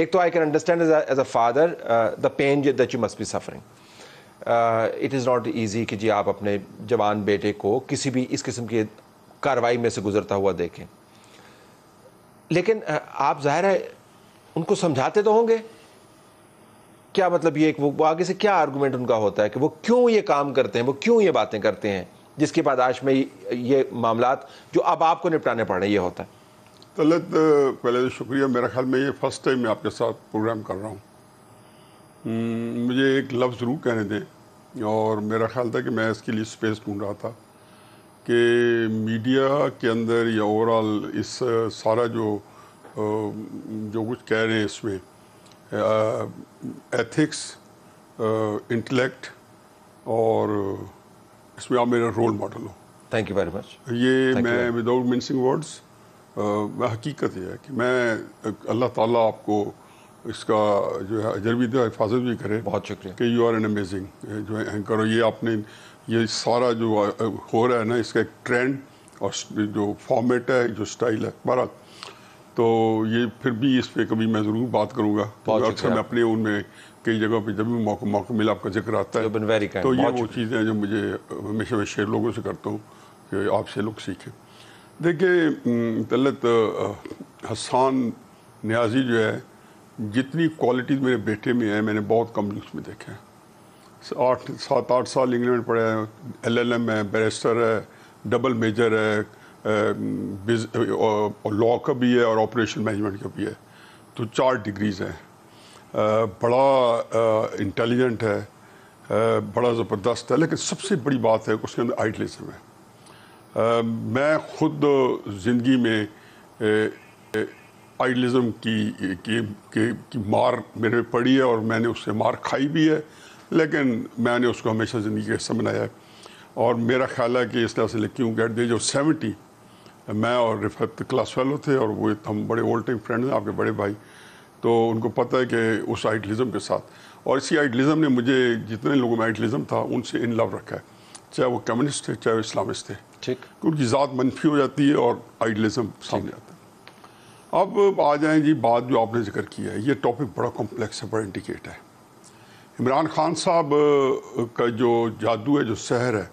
एक तो I can understand as a father the pain that you must be suffering it is not easy कि जी आप अपने जवान बेटे को किसी भी इस किस्म की कार्रवाई में से गुजरता हुआ देखें लेकिन uh, आप ज़ाहिर है उनको समझाते तो होंगे क्या मतलब ये वो, वो आगे से क्या आर्गूमेंट उनका होता है कि वो क्यों ये काम करते हैं वो क्यों ये बातें करते हैं जिसके बाद आज में ये मामला जो अब आपको निपटाने पड़ रहे ये होता है तलत पहले तो शुक्रिया मेरा ख्याल में ये फ़र्स्ट टाइम मैं आपके साथ प्रोग्राम कर रहा हूँ हम्म, मुझे एक लफ्ज़ ज़रूर कहने दें और मेरा ख्याल था कि मैं इसके लिए स्पेस ढूंढ रहा था कि मीडिया के अंदर या ओवरऑल इस सारा जो जो कुछ कह रहे हैं इसमें एथिक्स इंटेलेक्ट और इसमें आप मेरा रोल मॉडल हो थैंक यू वेरी मच ये Thank मैं विदाउट मिनसिंग वर्ड्स हकीकत यह है कि मैं अल्लाह ताला आपको इसका जो है अजर भी दे हिफाजत भी करे बहुत शुक्रिया कि यू आर एन अमेजिंग जो है एंकर ये आपने ये सारा जो हो रहा है ना इसका एक ट्रेंड और जो फॉर्मेट है जो स्टाइल है बहरहाल तो ये फिर भी इस पर कभी मैं ज़रूर बात करूँगा तो अक्सर मैं अपने उनमें कई जगह पे जब भी मौका मौका मिला आपका जिक्र आता है तो ये वो चीज़ें हैं जो मुझे हमेशा मैं शेयर लोगों से करता हूँ कि आपसे लोग सीखें देखिए दलित तो, हसान न्याजी जो है जितनी क्वालिटीज़ मेरे बेटे में है मैंने बहुत कम उसमें देखे हैं आठ सात आठ साल इंग्लैंड पढ़े हैं एल एल एम है बैरिस्टर है डबल मेजर है लॉ का भी है और ऑपरेशन मैनेजमेंट का भी है तो चार डिग्रीज़ हैं बड़ा इंटेलिजेंट है बड़ा ज़बरदस्त है लेकिन सबसे बड़ी बात है उसके अंदर आइडलिज्म है मैं खुद ज़िंदगी में आइडलिज़म की, की, की, की मार मेरे में पड़ी है और मैंने उससे मार खाई भी है लेकिन मैंने उसको हमेशा ज़िंदगी का हिस्सा बनाया है और मेरा ख्याल है कि इस तरह से हूँ गेट दे जो सेवेंटी मैं और रिफत क्लास फेलो थे और वो हम बड़े ओल्ड टाइम फ्रेंड हैं आपके बड़े भाई तो उनको पता है कि उस आइडलिज़म के साथ और इसी आइडलिज़म ने मुझे जितने लोगों में आइडलिज़म था उनसे इन लव रखा है चाहे वो कम्युनिस्ट थे चाहे वो इस्लामिस्ट थे ठीक उनकी ज़ात मनफी हो जाती है और आइडलिज्म सामने आता है अब आ जाए जी बात जो आपने जिक्र किया है ये टॉपिक बड़ा कॉम्प्लेक्स है बड़ा इंडिकेट है इमरान खान साहब का जो जादू है जो शहर है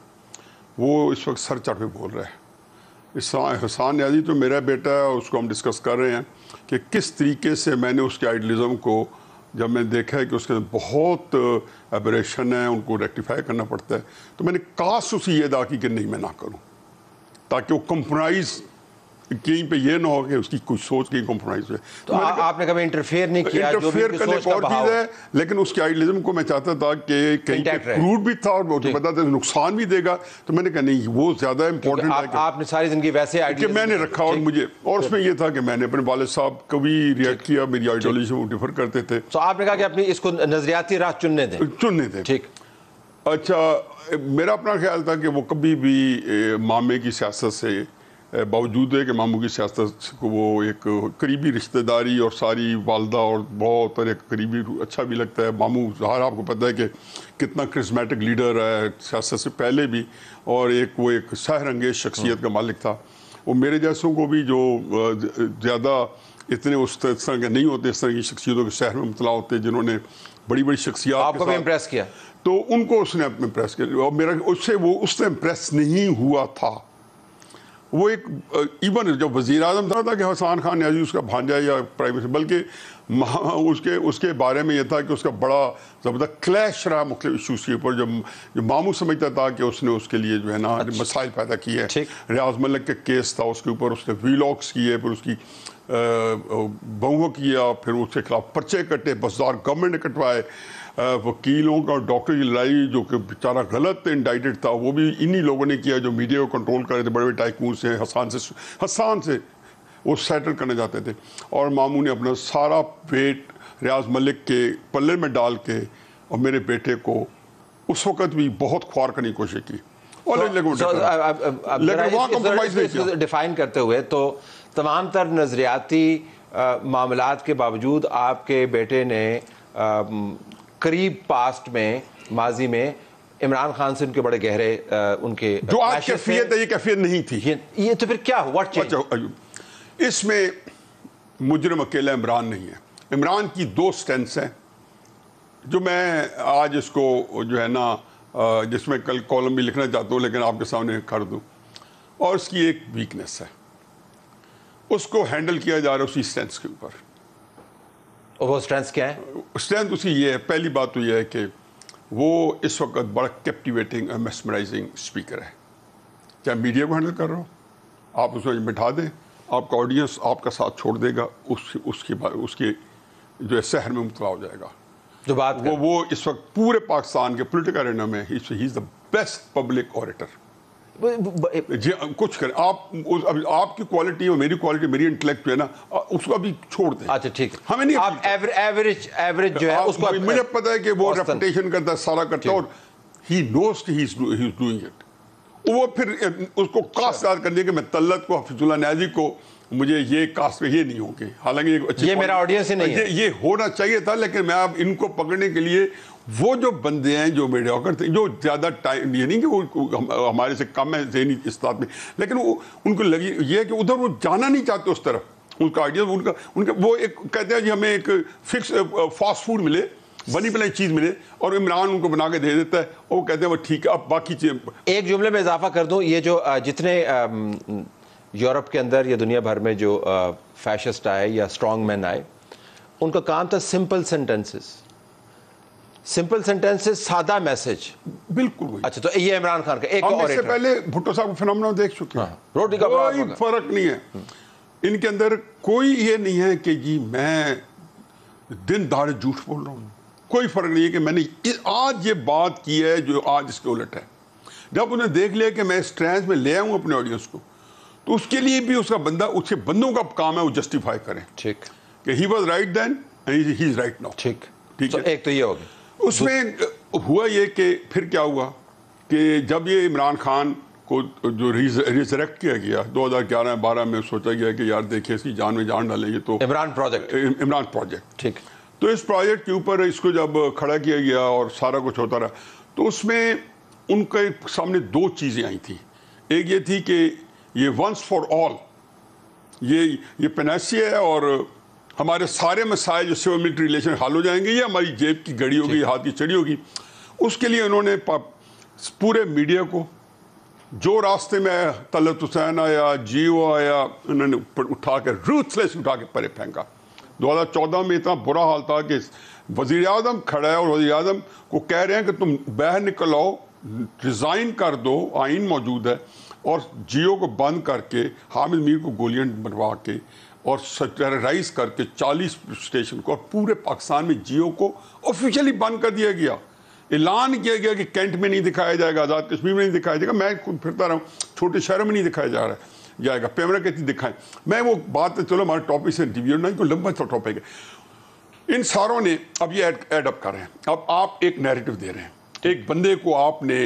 वो इस वक्त सर चढ़ पे बोल रहा है हसान यादी तो मेरा बेटा है उसको हम डिस्कस कर रहे हैं कि किस तरीके से मैंने उसके आइडलिज़म को जब मैंने देखा है कि उसके बहुत एबरेशन है उनको रेक्टिफाई करना पड़ता है तो मैंने काश उसी ये अदा की कि नहीं मैं ना करूँ ताकि वो कंप्रोमाइज़ कहीं पे ये ना हो कि उसकी कुछ सोच कहीं कॉम्प्रोमाइज हुए तो, तो आ, आपने कभी इंटरफेयर नहीं किया इंटरफेयर करने की और चीज़ है लेकिन उसके आइडियलिज्म को मैं चाहता था कि कहीं पे क्रूड भी था और मुझे पता था नुकसान भी देगा तो मैंने कहा नहीं वो ज़्यादा इंपॉर्टेंट है आपने सारी ज़िंदगी वैसे कि मैंने रखा और मुझे और उसमें यह था कि मैंने अपने वाले साहब कभी रिएक्ट किया मेरी आइडियोलॉजी से वो डिफर करते थे तो आपने कहा कि अपनी इसको नजरियाती राह चुनने दें चुनने दें ठीक अच्छा मेरा अपना ख्याल था कि वो कभी भी मामे की सियासत से बावजूद है कि मामू की सियासत को वो एक करीबी रिश्तेदारी और सारी वालदा और बहुत और एक करीबी अच्छा भी लगता है मामू हर आपको पता है कि कितना क्रिस्मेटिक लीडर है सियासत से पहले भी और एक वो एक सहरंगेज शख्सियत का मालिक था वो मेरे जैसों को भी जो ज़्यादा इतने उस तरह के नहीं होते इस तरह की शख्सियतों के शहर में मुतला होते जिन्होंने बड़ी बड़ी शख्सियात आपको भी इम्प्रेस किया तो उनको उसने इम्प्रेस किया और मेरा उससे वो उससे इम्प्रेस नहीं हुआ था वो एक इवन जब वज़ी अजम था, था कि हसान खान न्याजी उसका भांजा या प्राइम मिनिस्टर बल्कि उसके उसके बारे में यह था कि उसका बड़ा ज़बरदस्त क्लैश रहा मुख्य इशूज़ के ऊपर जो जो मामू समझता था कि उसने उसके लिए जो है ना अच्छा। मसाइल पैदा किए हैं रियाज मलिक का केस था उसके ऊपर उसने वीलॉक्स किए फिर उसकी बहुओं किया फिर उसके खिलाफ पर्चे कटे बसदार गवर्नमेंट ने कटवाए वकीलों का डॉक्टर की लड़ाई जो कि बेचारा गलत इंडाइटेड था वो भी इन्हीं लोगों ने किया जो मीडिया को कंट्रोल कर रहे थे बड़े बड़े टाइकून से हसान से हसान से वो सेटल करने जाते थे और मामू ने अपना सारा पेट रियाज मलिक के पल्ले में डाल के और मेरे बेटे को उस वक्त भी बहुत ख्वार करने की कोशिश की और डिफाइन करते हुए तो तमाम तर नज़रियाती मामला के बावजूद आपके बेटे ने आ, करीब पास्ट में माजी में इमरान खान से उनके बड़े गहरे आ, उनके जो आज कैफियत है ये कैफियत नहीं थी ये, ये तो फिर क्या हुआ इसमें मुजरम अकेला इमरान नहीं है इमरान की दो स्टेंस हैं जो मैं आज इसको जो है ना जिसमें कल कॉलम भी लिखना चाहता हूँ लेकिन आपके सामने कर दूँ और उसकी एक वीकनेस है उसको हैंडल किया जा रहा है उसी स्टेंस के ऊपर और वो स्ट्रेंथ क्या है स्ट्रेंथ उसकी ये है पहली बात तो ये है कि वो इस वक्त बड़ा कैप्टिवेटिंग मेस्मराइजिंग स्पीकर है चाहे मीडिया को हैंडल कर रहा हो आप उसमें बिठा दें आपका ऑडियंस आपका साथ छोड़ देगा उस उसके उसके जो है शहर में मुबला हो जाएगा जो बात वो वो इस वक्त पूरे पाकिस्तान के पोलिटिकल एरिना में he is the best public auditor जी कुछ करें आप उस, अभी आपकी क्वालिटी और मेरी क्वालिटी मेरी इंटेलेक्ट है ना उसको अभी छोड़ दें अच्छा ठीक है हमें नहीं आप एवर, एवरेज एवरेज जो है उसको मुझे पता है कि वो रेपुटेशन करता सारा करता है और he knows he is doing it वो फिर उसको कास्ट अच्छा। याद कर दिया कि मैं तल्लत को हफिजुल्ला न्याजी को मुझे ये कास्ट ये नहीं होंगे हालांकि ये, ये मेरा ऑडियंस ही नहीं ये, है। ये होना चाहिए था लेकिन मैं आप इनको पकड़ने के लिए वो जो बंदे हैं जो मेडियोकर थे जो ज़्यादा टाइम ये नहीं कि वो हमारे से कम है जहनी इस्तात में लेकिन वो उनको लगी ये कि उधर वो जाना नहीं चाहते उस तरफ उनका आइडिया उनका उनका वो एक कहते हैं जी हमें एक फिक्स फास्ट फूड मिले बनी बनाई चीज मिले और इमरान उनको बना के दे देता है वो कहते हैं वो ठीक है अब बाकी चीजें एक जुमले में इजाफा कर दूं ये जो जितने यूरोप के अंदर या दुनिया भर में जो फैशिस्ट आए या स्ट्रॉन्ग मैन आए उनका काम था सिंपल सेंटेंसेस सिंपल सेंटेंसेस सादा मैसेज बिल्कुल अच्छा तो ये इमरान खान का एक और पहले भुट्टो साहब का देख चुके हैं हाँ, रोटी का कोई फर्क नहीं है इनके अंदर कोई ये नहीं है कि जी मैं दिन दार झूठ बोल रहा हूँ कोई फ़र्क नहीं है कि मैंने आज ये बात की है जो आज इसके उलट है जब उन्हें देख लिया कि मैं स्ट्रेंथ में ले आऊँ अपने ऑडियंस को तो उसके लिए भी उसका बंदा उसके बंदों का काम है वो जस्टिफाई करें ठीक कि he was right then and he is right now ठीक ठीक तो है एक तो ये हो गया उसमें हुआ ये कि फिर क्या हुआ कि जब ये इमरान खान को जो रिजरेक्ट किया गया 2011-12 में सोचा गया कि यार देखिए इसकी जान में जान डालेंगे तो इमरान प्रोजेक्ट इमरान प्रोजेक्ट ठीक तो इस प्रोजेक्ट के ऊपर इसको जब खड़ा किया गया और सारा कुछ होता रहा तो उसमें उनके सामने दो चीज़ें आई थी एक ये थी कि ये वंस फॉर ऑल ये ये पेनासी है और हमारे सारे मसाइल जो सिविल मिलिट्री रिलेशन हल हो जाएंगे ये हमारी जेब की घड़ी होगी हाथ की चढ़ी होगी उसके लिए उन्होंने पूरे मीडिया को जो रास्ते में आया तलत हुसैन आया जियो आया उन्होंने उठा के रूथलेस उठा के परे फेंका 2014 में इतना बुरा हाल था कि वजी अजम खड़ा है और वजी अजम को कह रहे हैं कि तुम बह निकल आओ रिज़ाइन कर दो आइन मौजूद है और जियो को बंद करके हामिद मीर को गोलियां बनवा के और टेरराइज करके 40 स्टेशन को और पूरे पाकिस्तान में जियो को ऑफिशियली बंद कर दिया गया ऐलान किया गया कि कैंट में नहीं दिखाया जाएगा आज़ाद कश्मीर में नहीं दिखाया जाएगा मैं खुद फिरता रहा हूँ छोटे शहरों में नहीं दिखाया जा रहा है जाएगा पैमरा कैसे दिखाएं मैं वो बात तो चलो हमारे टॉपिक से इंटरव्यू नहीं तो लंबा सा टॉपिक है इन सारों ने अब ये एडअप कर रहे हैं अब आप एक नैरेटिव दे रहे हैं एक बंदे को आपने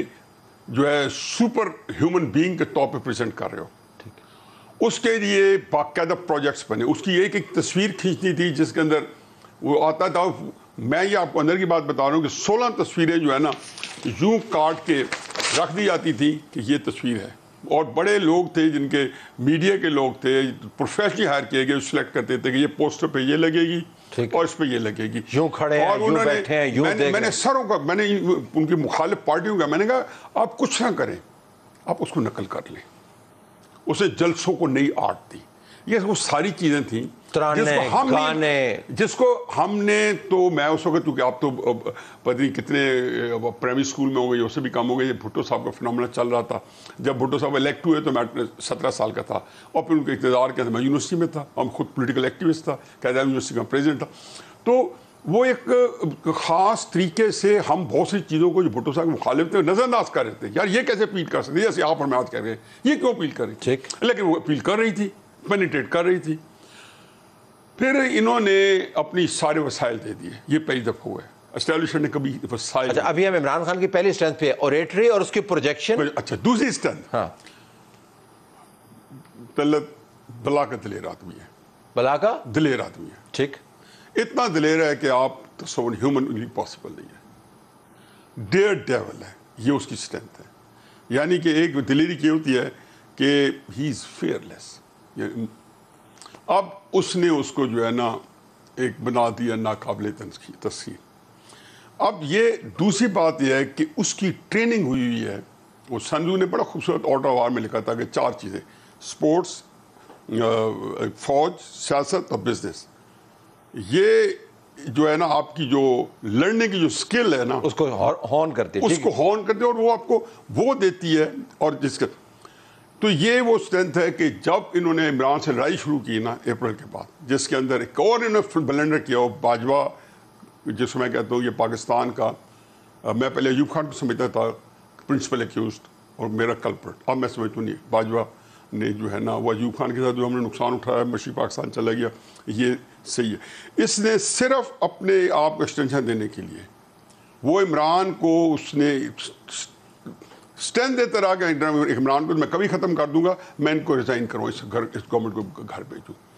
जो है सुपर ह्यूमन बींग के तौर पर प्रजेंट कर रहे हो उसके लिए बाकायदा प्रोजेक्ट्स बने उसकी एक एक तस्वीर खींचनी थी जिसके अंदर वो आता था मैं ये आपको अंदर की बात बता रहा हूँ कि सोलह तस्वीरें जो है ना यूं काट के रख दी जाती थी कि ये तस्वीर है और बड़े लोग थे जिनके मीडिया के लोग थे प्रोफेशनली हायर किए गए सिलेक्ट करते थे कि ये पोस्टर पे ये लगेगी और इस पे ये लगेगी यूं खड़े और हैं, यूं हैं, मैंने, मैंने सरों का मैंने उनकी मुखालिफ पार्टियों का मैंने कहा आप कुछ ना करें आप उसको नकल कर लें उसे जलसों को नई आर्ट दी ये वो सारी चीजें थी जिसको हम गाने जिसको हमने तो मैं उस वक्त क्योंकि आप तो पता नहीं कितने प्राइमरी स्कूल में होंगे गए उससे भी कम हो गए भुट्टो साहब का फिनमला चल रहा था जब भुट्टो साहब इलेक्ट हुए तो मैं सत्रह साल का था और फिर उनके इंतजार के मैं यूनिवर्सिटी में था हम खुद पोलिटिकल एक्टिविस्ट था कैदा यूनिवर्सिटी का प्रेजिडेंट था तो वो एक ख़ास तरीके से हम बहुत सी चीज़ों को जो भुट्टो साहब मुखालिब थे नज़रअंदाज कर रहे थे यार ये कैसे अपील कर सकते जैसे आप हमें आज कर रहे हैं ये क्यों अपील कर रही थी लेकिन वो अपील कर रही थी पेनिटेट कर रही थी फिर इन्होंने अपनी सारे वसाइल दे दिए ये पहली दफ़ा हुआ है एस्टेब्लिशमेंट ने कभी वसायल अच्छा अभी हम इमरान खान की पहली स्ट्रेंथ पे ओरेटरी और उसकी प्रोजेक्शन अच्छा दूसरी स्ट्रेंथ हाँ पहले बला का दिलेर आदमी है बला का दिलेर आदमी है ठीक इतना दिलेर है कि आप तस्वर ह्यूमन पॉसिबल नहीं है डेयर डेवल है ये उसकी स्ट्रेंथ है यानी कि एक दिलेरी की होती है कि ही इज़ फेयरलेस अब उसने उसको जो है ना एक बना दिया नाकबिल तस्खीर अब ये दूसरी बात यह है कि उसकी ट्रेनिंग हुई हुई है वो संजू ने बड़ा खूबसूरत ऑर्डर वार में लिखा था कि चार चीज़ें स्पोर्ट्स फौज सियासत और बिजनेस ये जो है ना आपकी जो लड़ने की जो स्किल है ना उसको हॉर्न करती है उसको हॉर्न करती है और वो आपको वो देती है और जिसका तो ये वो स्ट्रेंथ है कि जब इन्होंने इमरान से लड़ाई शुरू की ना अप्रैल के बाद जिसके अंदर एक और इन्होंने ब्लेंडर किया वो बाजवा जिसको मैं कहता हूँ ये पाकिस्तान का मैं पहले अयूब खान को समझता था प्रिंसिपल एक्यूज और मेरा कल्प्रट अब मैं समझता नहीं बाजवा ने जो है ना वो अयूब खान के साथ जो हमने नुकसान उठाया मशी पाकिस्तान चला गया ये सही है इसने सिर्फ अपने आप को एक्सटेंशन देने के लिए वो इमरान को उसने स्ट्रेंथ देते रहा कि इमरान को तो मैं कभी ख़त्म कर दूंगा मैं इनको रिज़ाइन करूँ इस घर इस गवर्नमेंट को घर भेजूँ